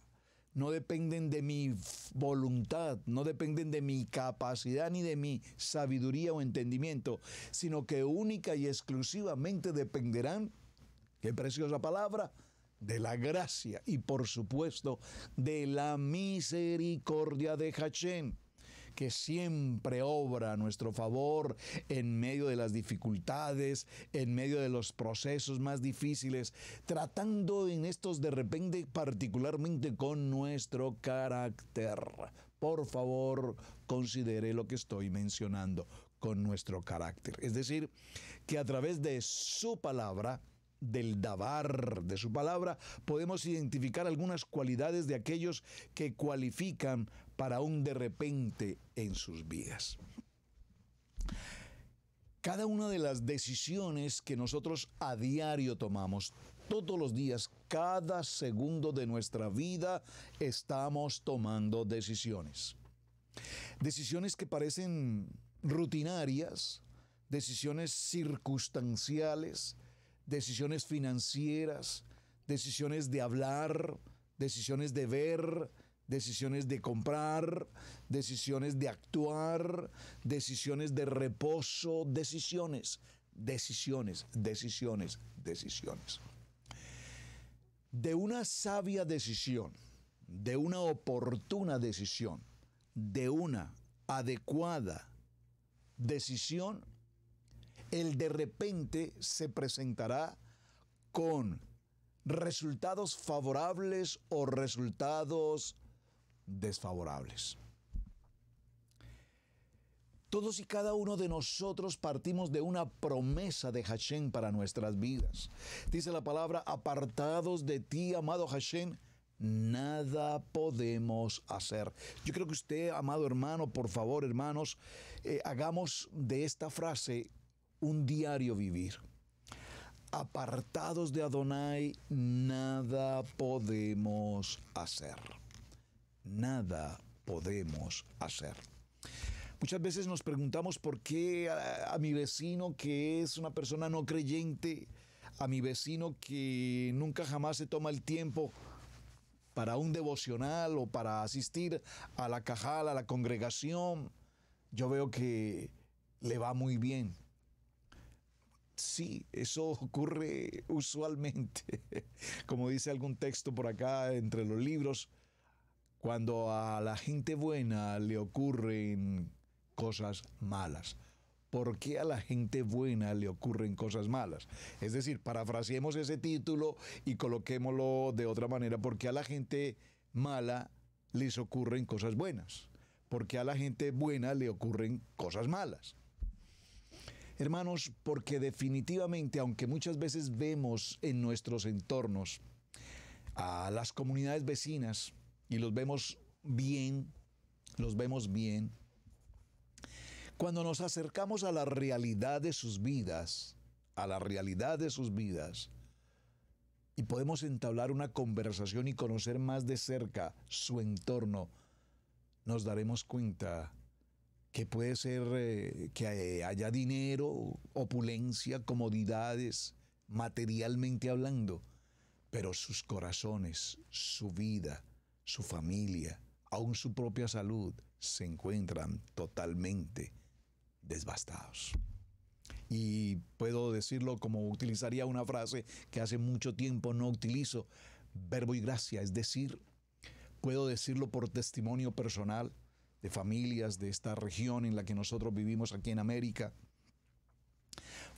no dependen de mi voluntad, no dependen de mi capacidad ni de mi sabiduría o entendimiento, sino que única y exclusivamente dependerán, qué preciosa palabra, de la gracia y por supuesto de la misericordia de Hashem que siempre obra a nuestro favor en medio de las dificultades, en medio de los procesos más difíciles, tratando en estos de repente particularmente con nuestro carácter. Por favor, considere lo que estoy mencionando con nuestro carácter. Es decir, que a través de su palabra, del dabar de su palabra, podemos identificar algunas cualidades de aquellos que cualifican para un de repente en sus vidas. Cada una de las decisiones que nosotros a diario tomamos, todos los días, cada segundo de nuestra vida, estamos tomando decisiones. Decisiones que parecen rutinarias, decisiones circunstanciales, decisiones financieras, decisiones de hablar, decisiones de ver, decisiones de comprar, decisiones de actuar, decisiones de reposo, decisiones, decisiones, decisiones, decisiones. De una sabia decisión, de una oportuna decisión, de una adecuada decisión, el de repente se presentará con resultados favorables o resultados desfavorables. Todos y cada uno de nosotros partimos de una promesa de Hashem para nuestras vidas. Dice la palabra, apartados de ti, amado Hashem, nada podemos hacer. Yo creo que usted, amado hermano, por favor, hermanos, eh, hagamos de esta frase un diario vivir. Apartados de Adonai, nada podemos hacer nada podemos hacer. Muchas veces nos preguntamos por qué a, mi vecino que es una persona no creyente, a mi vecino que nunca jamás se toma el tiempo para un devocional o para asistir a la cajal, a la congregación, yo veo que le va muy bien. Sí, eso ocurre usualmente, como dice algún texto por acá entre los libros, cuando a la gente buena le ocurren cosas malas. ¿Por qué a la gente buena le ocurren cosas malas? Es decir, parafraseemos ese título y coloquémoslo de otra manera. ¿Por qué a la gente mala les ocurren cosas buenas? ¿Por qué a la gente buena le ocurren cosas malas? Hermanos, porque definitivamente, aunque muchas veces vemos en nuestros entornos a las comunidades vecinas, y los vemos bien, los vemos bien. Cuando nos acercamos a la realidad de sus vidas, a la realidad de sus vidas, y podemos entablar una conversación y conocer más de cerca su entorno, nos daremos cuenta que puede ser eh, que eh, haya dinero, opulencia, comodidades, materialmente hablando, pero sus corazones, su vida, su familia, aún su propia salud, se encuentran totalmente devastados. Y puedo decirlo como utilizaría una frase que hace mucho tiempo no utilizo, verbo y gracia, es decir, puedo decirlo por testimonio personal de familias de esta región en la que nosotros vivimos aquí en América,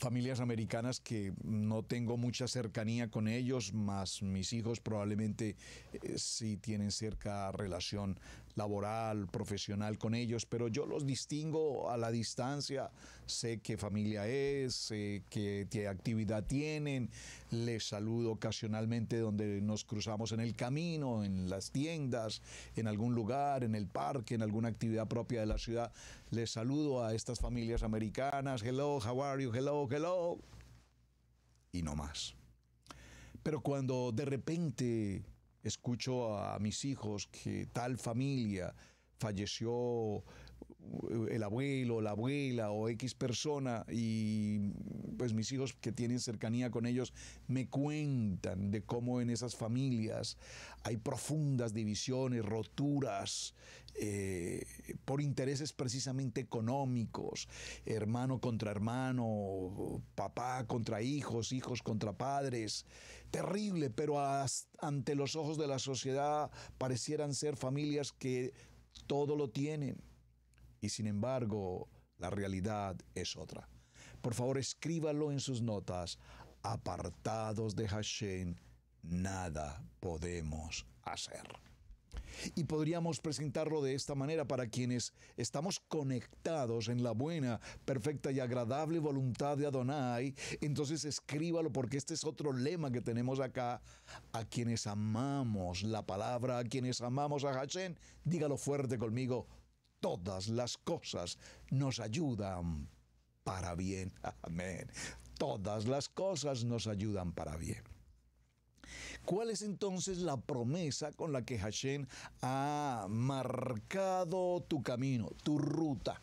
familias americanas que no tengo mucha cercanía con ellos, más mis hijos probablemente eh, sí tienen cerca relación laboral, profesional con ellos, pero yo los distingo a la distancia, sé qué familia es, sé qué, qué actividad tienen, les saludo ocasionalmente donde nos cruzamos en el camino, en las tiendas, en algún lugar, en el parque, en alguna actividad propia de la ciudad, les saludo a estas familias americanas, hello, how are you, hello, y no más. Pero cuando de repente escucho a mis hijos que tal familia falleció el abuelo, la abuela o X persona y pues mis hijos que tienen cercanía con ellos me cuentan de cómo en esas familias hay profundas divisiones, roturas eh, por intereses precisamente económicos, hermano contra hermano, papá contra hijos, hijos contra padres, terrible, pero ante los ojos de la sociedad parecieran ser familias que todo lo tienen y sin embargo la realidad es otra. Por favor, escríbalo en sus notas. Apartados de Hashem, nada podemos hacer. Y podríamos presentarlo de esta manera para quienes estamos conectados en la buena, perfecta y agradable voluntad de Adonai. Entonces escríbalo porque este es otro lema que tenemos acá. A quienes amamos la palabra, a quienes amamos a Hashem, dígalo fuerte conmigo, todas las cosas nos ayudan para bien. Amén. Todas las cosas nos ayudan para bien. ¿Cuál es entonces la promesa con la que Hashem ha marcado tu camino, tu ruta?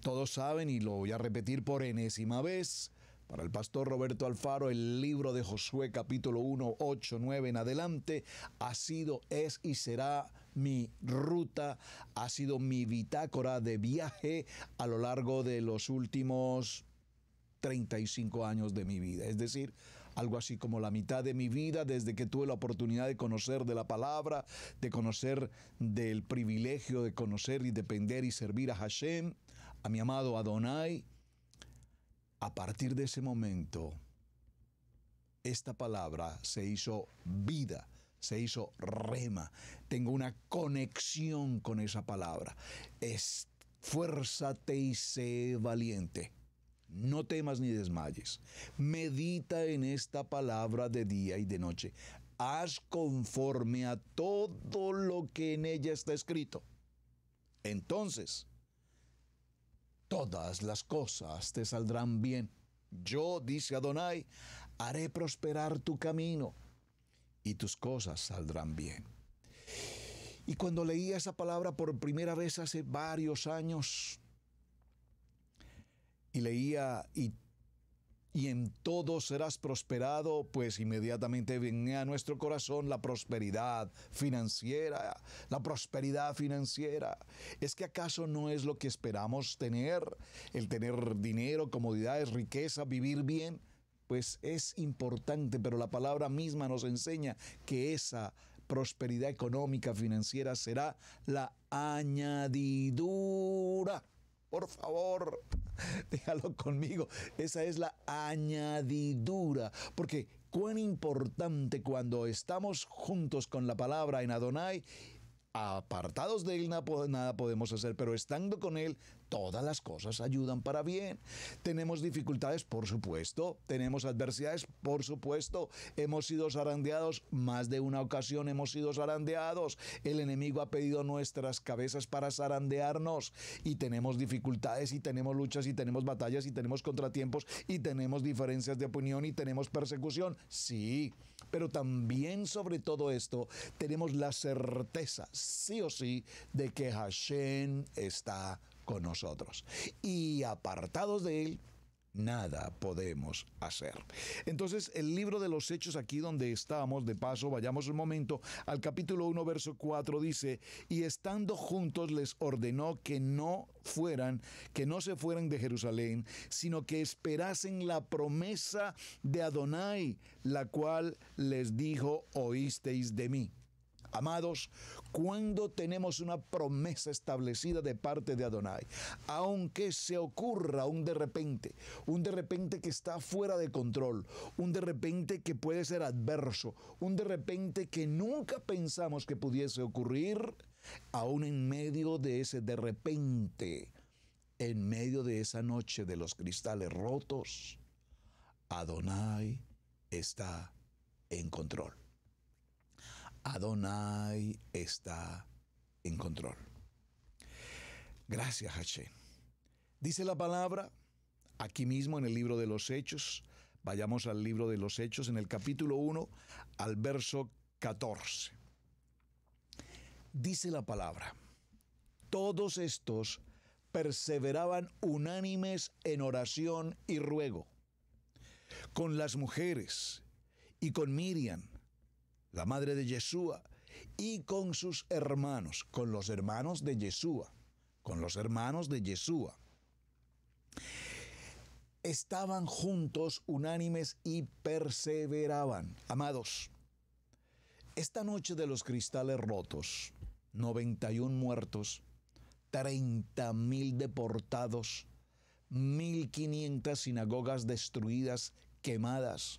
Todos saben, y lo voy a repetir por enésima vez, para el pastor Roberto Alfaro, el libro de Josué capítulo 1, 8, 9 en adelante ha sido, es y será mi ruta, ha sido mi bitácora de viaje a lo largo de los últimos 35 años de mi vida. Es decir, algo así como la mitad de mi vida desde que tuve la oportunidad de conocer de la palabra, de conocer del privilegio de conocer y depender y servir a Hashem, a mi amado Adonai. A partir de ese momento, esta palabra se hizo vida se hizo rema. Tengo una conexión con esa palabra. Esfuérzate y sé valiente. No temas ni desmayes. Medita en esta palabra de día y de noche. Haz conforme a todo lo que en ella está escrito. Entonces, todas las cosas te saldrán bien. Yo, dice Adonai, haré prosperar tu camino y tus cosas saldrán bien. Y cuando leía esa palabra por primera vez hace varios años, y leía y, en todo serás prosperado, pues inmediatamente venía a nuestro corazón la prosperidad financiera, la prosperidad financiera. ¿Es que acaso no es lo que esperamos tener? El tener dinero, comodidades, riqueza, vivir bien pues es importante, pero la palabra misma nos enseña que esa prosperidad económica, financiera, será la añadidura. Por favor, déjalo conmigo. Esa es la añadidura. Porque cuán importante cuando estamos juntos con la palabra en Adonai apartados de Él nada podemos hacer, pero estando con Él todas las cosas ayudan para bien. Tenemos dificultades, por supuesto, tenemos adversidades, por supuesto, hemos sido zarandeados, más de una ocasión hemos sido zarandeados, el enemigo ha pedido nuestras cabezas para zarandearnos y tenemos dificultades y tenemos luchas y tenemos batallas y tenemos contratiempos y tenemos diferencias de opinión y tenemos persecución, sí, pero también sobre todo esto tenemos la certeza, sí o sí, de que Hashem está con nosotros. Y apartados de Él, nada podemos hacer. Entonces, el libro de los Hechos, aquí donde estamos, de paso, vayamos un momento al capítulo 1, verso 4, dice, y estando juntos les ordenó que no fueran, que no se fueran de Jerusalén, sino que esperasen la promesa de Adonai, la cual les dijo, oísteis de mí. Amados, cuando tenemos una promesa establecida de parte de Adonai, aunque se ocurra un de repente, un de repente que está fuera de control, un de repente que puede ser adverso, un de repente que nunca pensamos que pudiese ocurrir, aún en medio de ese de repente, en medio de esa noche de los cristales rotos, Adonai está en control. Adonai está en control. Gracias, Haché. Dice la palabra aquí mismo en el libro de los Hechos. Vayamos al libro de los Hechos en el capítulo 1 al verso 14. Dice la palabra, todos estos perseveraban unánimes en oración y ruego, con las mujeres y con Miriam la madre de Yeshua, y con sus hermanos, con los hermanos de Yeshua, con los hermanos de Yeshua. Estaban juntos, unánimes y perseveraban. Amados, esta noche de los cristales rotos, 91 muertos, 30 mil deportados, 1.500 sinagogas destruidas, quemadas,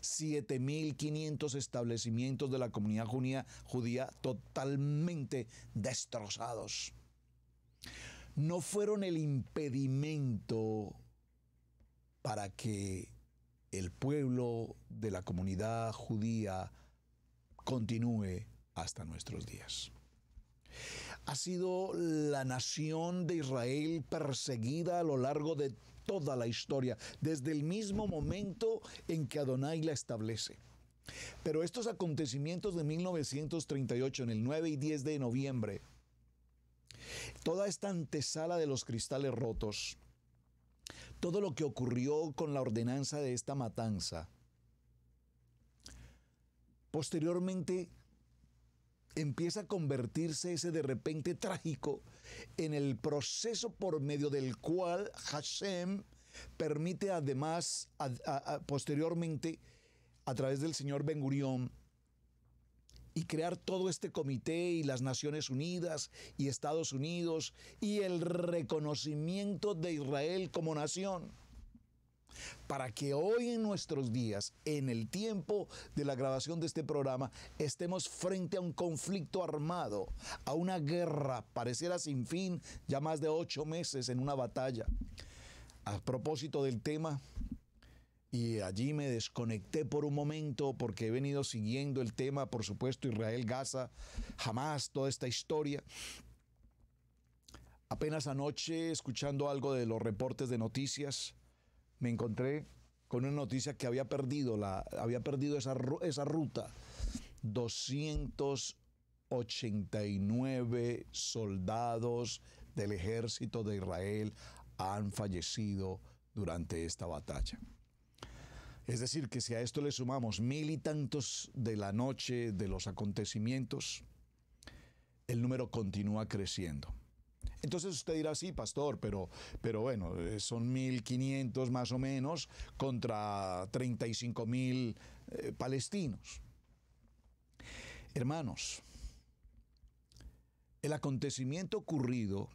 7.500 establecimientos de la comunidad judía, judía totalmente destrozados. No fueron el impedimento para que el pueblo de la comunidad judía continúe hasta nuestros días. Ha sido la nación de Israel perseguida a lo largo de toda la historia, desde el mismo momento en que Adonai la establece. Pero estos acontecimientos de 1938, en el 9 y 10 de noviembre, toda esta antesala de los cristales rotos, todo lo que ocurrió con la ordenanza de esta matanza, posteriormente empieza a convertirse ese de repente trágico en el proceso por medio del cual Hashem permite además, posteriormente, a través del señor Ben Gurión, y crear todo este comité y las Naciones Unidas y Estados Unidos y el reconocimiento de Israel como nación para que hoy en nuestros días, en el tiempo de la grabación de este programa, estemos frente a un conflicto armado, a una guerra, pareciera sin fin, ya más de ocho meses en una batalla. A propósito del tema, y allí me desconecté por un momento porque he venido siguiendo el tema, por supuesto, Israel Gaza, jamás toda esta historia. Apenas anoche, escuchando algo de los reportes de noticias, me encontré con una noticia que había perdido, la, había perdido esa, esa ruta. 289 soldados del ejército de Israel han fallecido durante esta batalla. Es decir, que si a esto le sumamos mil y tantos de la noche de los acontecimientos, el número continúa creciendo. Entonces usted dirá, sí, pastor, pero, pero bueno, eh, son 1.500 más o menos contra 35.000 mil eh, palestinos. Hermanos, el acontecimiento ocurrido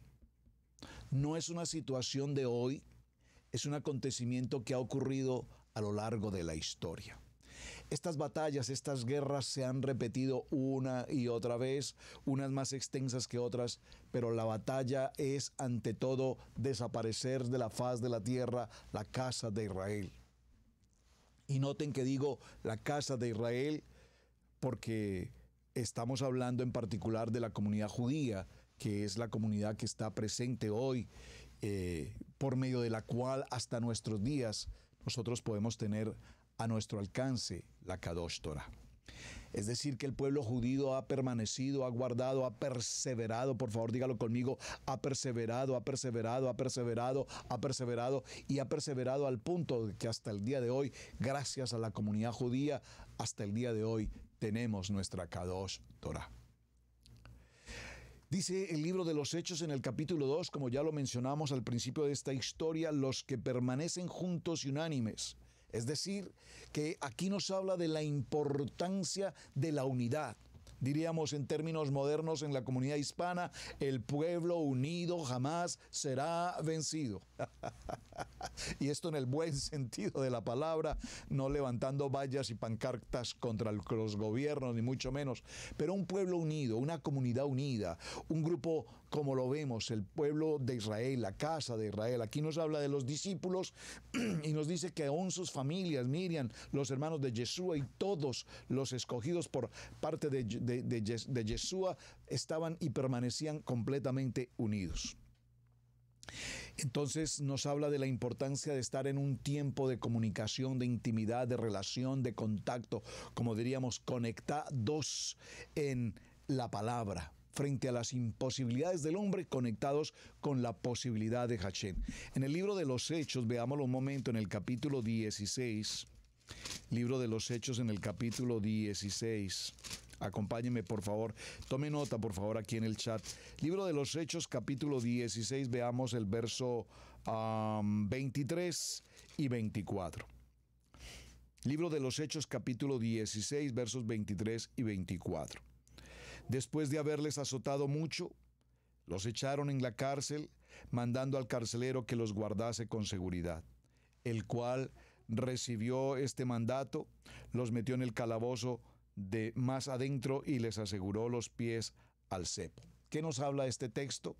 no es una situación de hoy, es un acontecimiento que ha ocurrido a lo largo de la historia. Estas batallas, estas guerras se han repetido una y otra vez, unas más extensas que otras, pero la batalla es ante todo desaparecer de la faz de la tierra la casa de Israel. Y noten que digo la casa de Israel porque estamos hablando en particular de la comunidad judía, que es la comunidad que está presente hoy, eh, por medio de la cual hasta nuestros días nosotros podemos tener a nuestro alcance la Kadosh Torah. Es decir, que el pueblo judío ha permanecido, ha guardado, ha perseverado, por favor dígalo conmigo, ha perseverado, ha perseverado, ha perseverado, ha perseverado y ha perseverado al punto de que hasta el día de hoy, gracias a la comunidad judía, hasta el día de hoy tenemos nuestra Kadosh Torah. Dice el libro de los Hechos en el capítulo 2, como ya lo mencionamos al principio de esta historia, los que permanecen juntos y unánimes es decir, que aquí nos habla de la importancia de la unidad diríamos en términos modernos en la comunidad hispana, el pueblo unido jamás será vencido. y esto en el buen sentido de la palabra, no levantando vallas y pancartas contra los gobiernos, ni mucho menos, pero un pueblo unido, una comunidad unida, un grupo como lo vemos, el pueblo de Israel, la casa de Israel. Aquí nos habla de los discípulos y nos dice que aún sus familias, Miriam, los hermanos de Yeshua y todos los escogidos por parte de, de, de Yeshua estaban y permanecían completamente unidos. Entonces nos habla de la importancia de estar en un tiempo de comunicación, de intimidad, de relación, de contacto, como diríamos, conectados en la palabra frente a las imposibilidades del hombre conectados con la posibilidad de Hashem. En el libro de los Hechos, veámoslo un momento, en el capítulo 16, libro de los Hechos en el capítulo 16. Acompáñenme, por favor. Tome nota, por favor, aquí en el chat. Libro de los Hechos, capítulo 16, veamos el verso 23 y 24. Libro de los Hechos, capítulo 16, versos 23 y 24. Después de haberles azotado mucho, los echaron en la cárcel, mandando al carcelero que los guardase con seguridad, el cual recibió este mandato, los metió en el calabozo de más adentro y les aseguró los pies al cepo. ¿Qué nos habla este texto?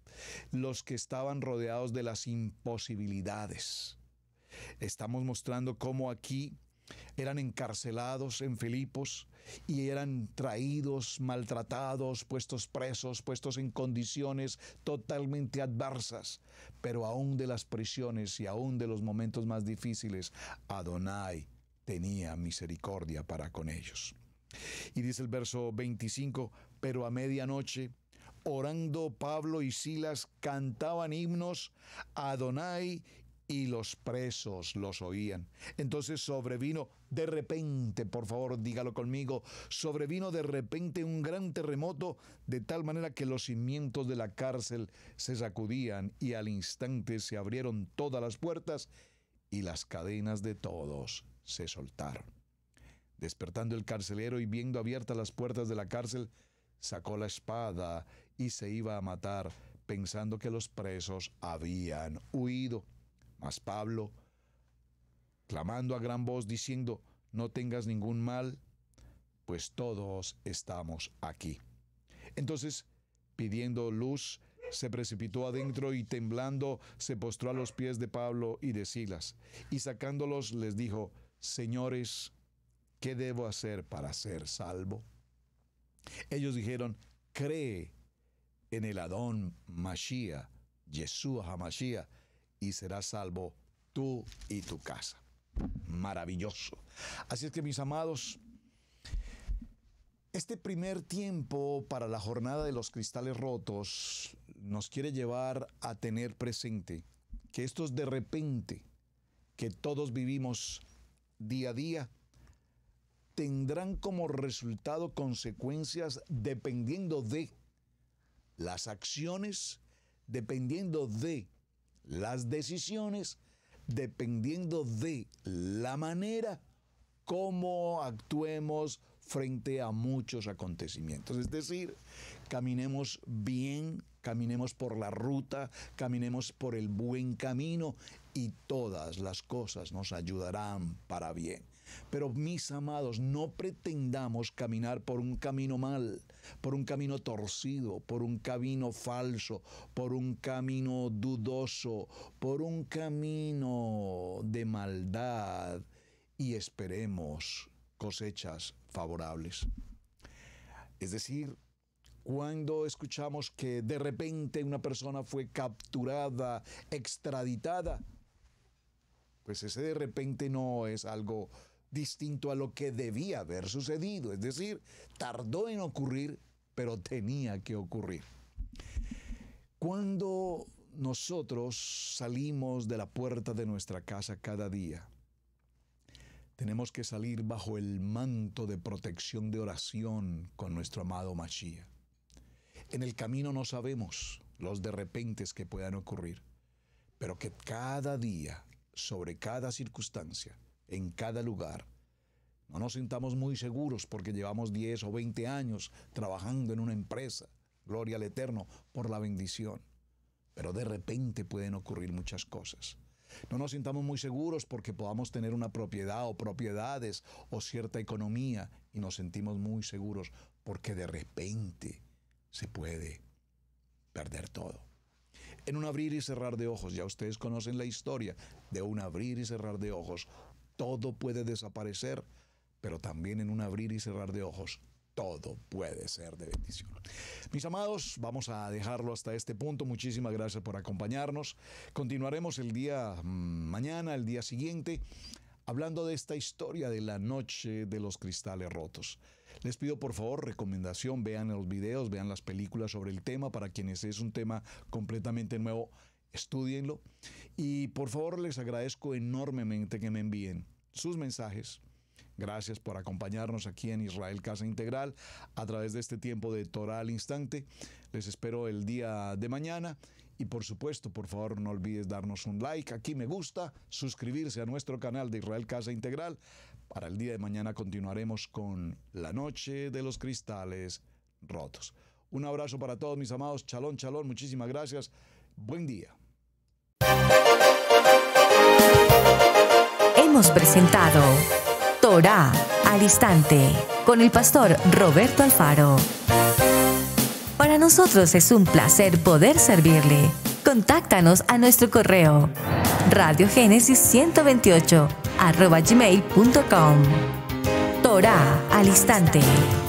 Los que estaban rodeados de las imposibilidades. Estamos mostrando cómo aquí eran encarcelados en Filipos y eran traídos, maltratados, puestos presos, puestos en condiciones totalmente adversas. Pero aún de las prisiones y aún de los momentos más difíciles, Adonai tenía misericordia para con ellos. Y dice el verso 25, pero a medianoche, orando Pablo y Silas cantaban himnos a Adonai y los presos los oían. Entonces sobrevino de repente, por favor dígalo conmigo, sobrevino de repente un gran terremoto de tal manera que los cimientos de la cárcel se sacudían y al instante se abrieron todas las puertas y las cadenas de todos se soltaron. Despertando el carcelero y viendo abiertas las puertas de la cárcel, sacó la espada y se iba a matar, pensando que los presos habían huido. Mas Pablo, clamando a gran voz, diciendo, no tengas ningún mal, pues todos estamos aquí. Entonces, pidiendo luz, se precipitó adentro y temblando se postró a los pies de Pablo y de Silas, y sacándolos les dijo, Señores, ¿qué debo hacer para ser salvo? Ellos dijeron, cree en el Adón Mashiach, Yeshua HaMashiach, y serás salvo tú y tu casa. Maravilloso. Así es que mis amados, este primer tiempo para la jornada de los cristales rotos nos quiere llevar a tener presente que estos de repente que todos vivimos día a día tendrán como resultado consecuencias dependiendo de las acciones, dependiendo de las decisiones dependiendo de la manera como actuemos frente a muchos acontecimientos. Es decir, caminemos bien, caminemos por la ruta, caminemos por el buen camino y todas las cosas nos ayudarán para bien. Pero mis amados, no pretendamos caminar por un camino mal, por un camino torcido, por un camino falso, por un camino dudoso, por un camino de maldad y esperemos cosechas favorables. Es decir, cuando escuchamos que de repente una persona fue capturada, extraditada, pues ese de repente no es algo distinto a lo que debía haber sucedido. Es decir, tardó en ocurrir, pero tenía que ocurrir. Cuando nosotros salimos de la puerta de nuestra casa cada día, tenemos que salir bajo el manto de protección de oración con nuestro amado machía. En el camino no sabemos los de repentes que puedan ocurrir, pero que cada día, sobre cada circunstancia, en cada lugar. No nos sintamos muy seguros porque llevamos 10 o 20 años trabajando en una empresa. Gloria al Eterno por la bendición. Pero de repente pueden ocurrir muchas cosas. No nos sintamos muy seguros porque podamos tener una propiedad o propiedades o cierta economía y nos sentimos muy seguros porque de repente se puede perder todo. En un abrir y cerrar de ojos, ya ustedes conocen la historia, de un abrir y cerrar de ojos, todo puede desaparecer, pero también en un abrir y cerrar de ojos todo puede ser de bendición. Mis amados, vamos a dejarlo hasta este punto. Muchísimas gracias por acompañarnos. Continuaremos el día mm, mañana, el día siguiente, hablando de esta historia de la noche de los cristales rotos. Les pido por favor recomendación, vean los videos, vean las películas sobre el tema para quienes es un tema completamente nuevo estudienlo. Y por favor les agradezco enormemente que me envíen sus mensajes. Gracias por acompañarnos aquí en Israel Casa Integral a través de este tiempo de Torah al instante. Les espero el día de mañana y por supuesto, por favor, no olvides darnos un like, aquí me gusta, suscribirse a nuestro canal de Israel Casa Integral. Para el día de mañana continuaremos con La Noche de los Cristales Rotos. Un abrazo para todos mis amados. Chalón, chalón, muchísimas gracias. Buen día. Hemos presentado Torah al instante con el pastor Roberto Alfaro. Para nosotros es un placer poder servirle. Contáctanos a nuestro correo radiogénesis 128 arroba gmail.com. Torah al instante.